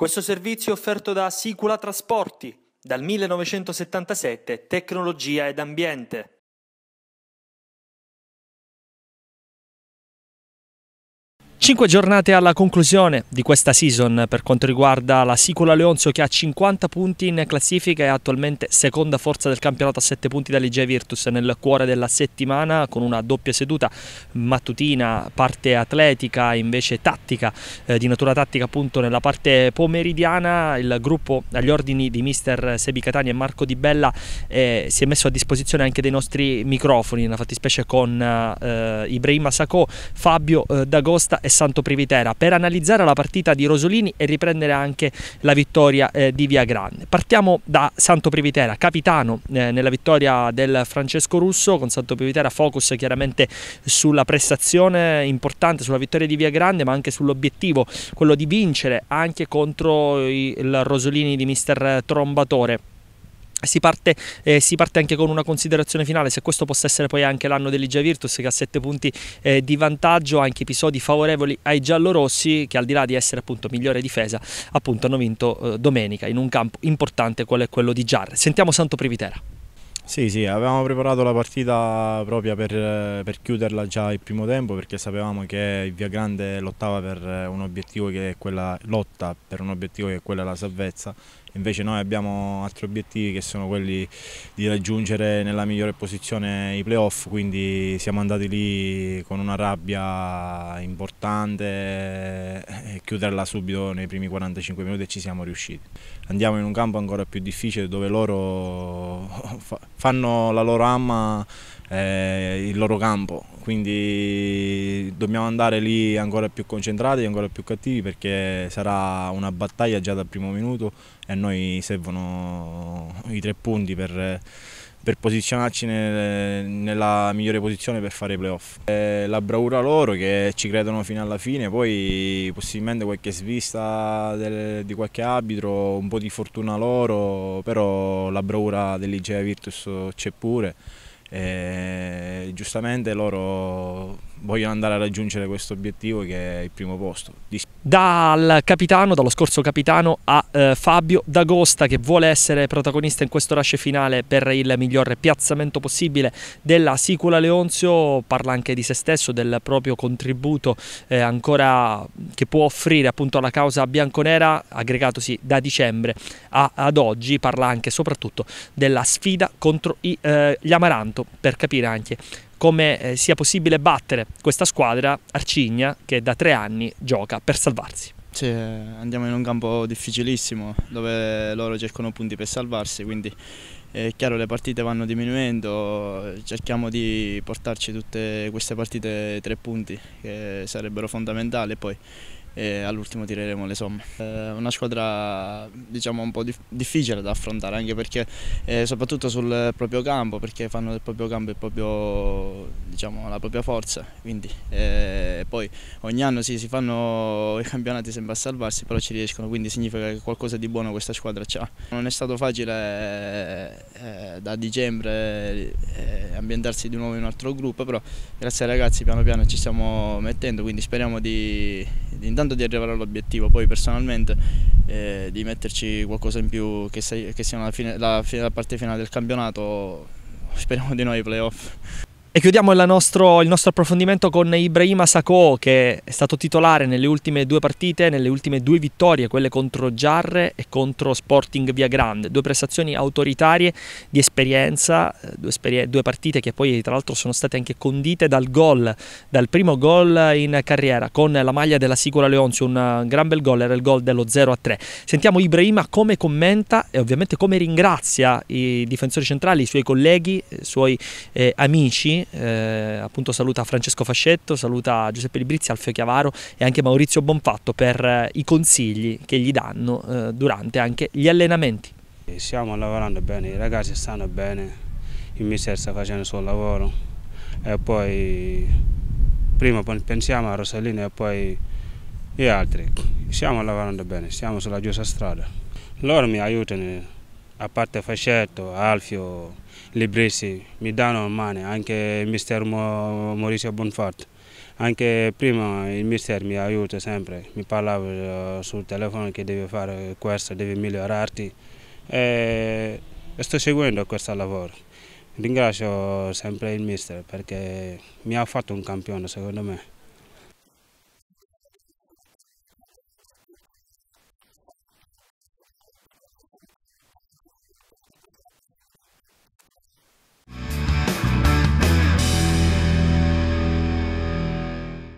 Questo servizio è offerto da Sicula Trasporti, dal 1977 Tecnologia ed Ambiente. Cinque giornate alla conclusione di questa season per quanto riguarda la Sicula Leonzio che ha 50 punti in classifica e attualmente seconda forza del campionato a 7 punti da Ligea Virtus nel cuore della settimana con una doppia seduta mattutina parte atletica invece tattica eh, di natura tattica appunto nella parte pomeridiana il gruppo agli ordini di mister Sebi Catani e Marco Di Bella eh, si è messo a disposizione anche dei nostri microfoni nella fattispecie con eh, Ibrahima Sacò, Fabio eh, D'Agosta e Santo Privitera per analizzare la partita di Rosolini e riprendere anche la vittoria eh, di Via Grande. Partiamo da Santo Privitera, capitano eh, nella vittoria del Francesco Russo, con Santo Privitera focus chiaramente sulla prestazione importante, sulla vittoria di Via Grande, ma anche sull'obiettivo, quello di vincere anche contro il Rosolini di mister Trombatore. Si parte, eh, si parte, anche con una considerazione finale, se questo possa essere poi anche l'anno dell'Igia Virtus che ha 7 punti eh, di vantaggio, anche episodi favorevoli ai giallorossi che al di là di essere appunto migliore difesa appunto hanno vinto eh, domenica in un campo importante qual è quello di Giarre. Sentiamo Santo Privitera. Sì, sì, avevamo preparato la partita proprio per, eh, per chiuderla già il primo tempo perché sapevamo che Via Grande lottava per eh, un obiettivo che è quella, lotta per un obiettivo che è quella la salvezza invece noi abbiamo altri obiettivi che sono quelli di raggiungere nella migliore posizione i playoff, quindi siamo andati lì con una rabbia importante e chiuderla subito nei primi 45 minuti e ci siamo riusciti. Andiamo in un campo ancora più difficile dove loro fanno la loro amma eh, il loro campo, quindi dobbiamo andare lì ancora più concentrati, ancora più cattivi perché sarà una battaglia già dal primo minuto e a noi servono i tre punti per, per posizionarci nel, nella migliore posizione per fare i playoff. È eh, la bravura loro che ci credono fino alla fine, poi possibilmente qualche svista del, di qualche arbitro, un po' di fortuna loro, però la bravura dell'IGEA Virtus c'è pure. Eh, giustamente loro vogliono andare a raggiungere questo obiettivo che è il primo posto. Dal capitano, dallo scorso capitano a eh, Fabio D'Agosta che vuole essere protagonista in questo rush finale per il miglior piazzamento possibile della Sicula Leonzio, parla anche di se stesso, del proprio contributo eh, ancora che può offrire appunto alla causa bianconera aggregatosi da dicembre a, ad oggi, parla anche e soprattutto della sfida contro i, eh, gli Amaranto per capire anche come eh, sia possibile battere questa squadra arcigna che da tre anni gioca per salvarsi. Sì, andiamo in un campo difficilissimo dove loro cercano punti per salvarsi, quindi è chiaro le partite vanno diminuendo, cerchiamo di portarci tutte queste partite tre punti che sarebbero fondamentali poi e all'ultimo tireremo le somme. È eh, una squadra diciamo un po' dif difficile da affrontare anche perché eh, soprattutto sul proprio campo perché fanno del proprio campo proprio, diciamo, la propria forza quindi eh, poi ogni anno sì, si fanno i campionati sempre a salvarsi però ci riescono quindi significa che qualcosa di buono questa squadra c'ha. Non è stato facile eh, eh da dicembre eh, ambientarsi di nuovo in un altro gruppo però grazie ai ragazzi piano piano ci stiamo mettendo quindi speriamo di, di intanto tanto di arrivare all'obiettivo, poi personalmente eh, di metterci qualcosa in più che, sei, che sia la, fine, la, la parte finale del campionato, speriamo di noi playoff. E chiudiamo il nostro, il nostro, approfondimento con Ibrahima Sako che è stato titolare nelle ultime due partite, nelle ultime due vittorie, quelle contro Giarre e contro Sporting Via Grande, due prestazioni autoritarie di esperienza, eh, due, esperie, due partite che poi tra l'altro sono state anche condite dal gol, dal primo gol in carriera con la maglia della Sicura Leonzi, un eh, gran bel gol, era il gol dello 0-3. Sentiamo Ibrahima come commenta e ovviamente come ringrazia i difensori centrali, i suoi colleghi, i eh, suoi eh, amici eh, appunto saluta Francesco Fascetto, saluta Giuseppe Librizzi, Alfio Chiavaro e anche Maurizio Bonfatto per eh, i consigli che gli danno eh, durante anche gli allenamenti. Stiamo lavorando bene, i ragazzi stanno bene, il mister sta facendo il suo lavoro e poi prima pensiamo a Rosalina e poi gli altri. Stiamo lavorando bene, siamo sulla giusta strada. Loro mi aiutano a parte Fascetto, Alfio, Librisi, mi danno mano, anche il mister Maurizio Bonfort. Anche prima il mister mi aiuta sempre, mi parlava eh, sul telefono che devi fare questo, devi migliorarti e sto seguendo questo lavoro. Ringrazio sempre il mister perché mi ha fatto un campione secondo me.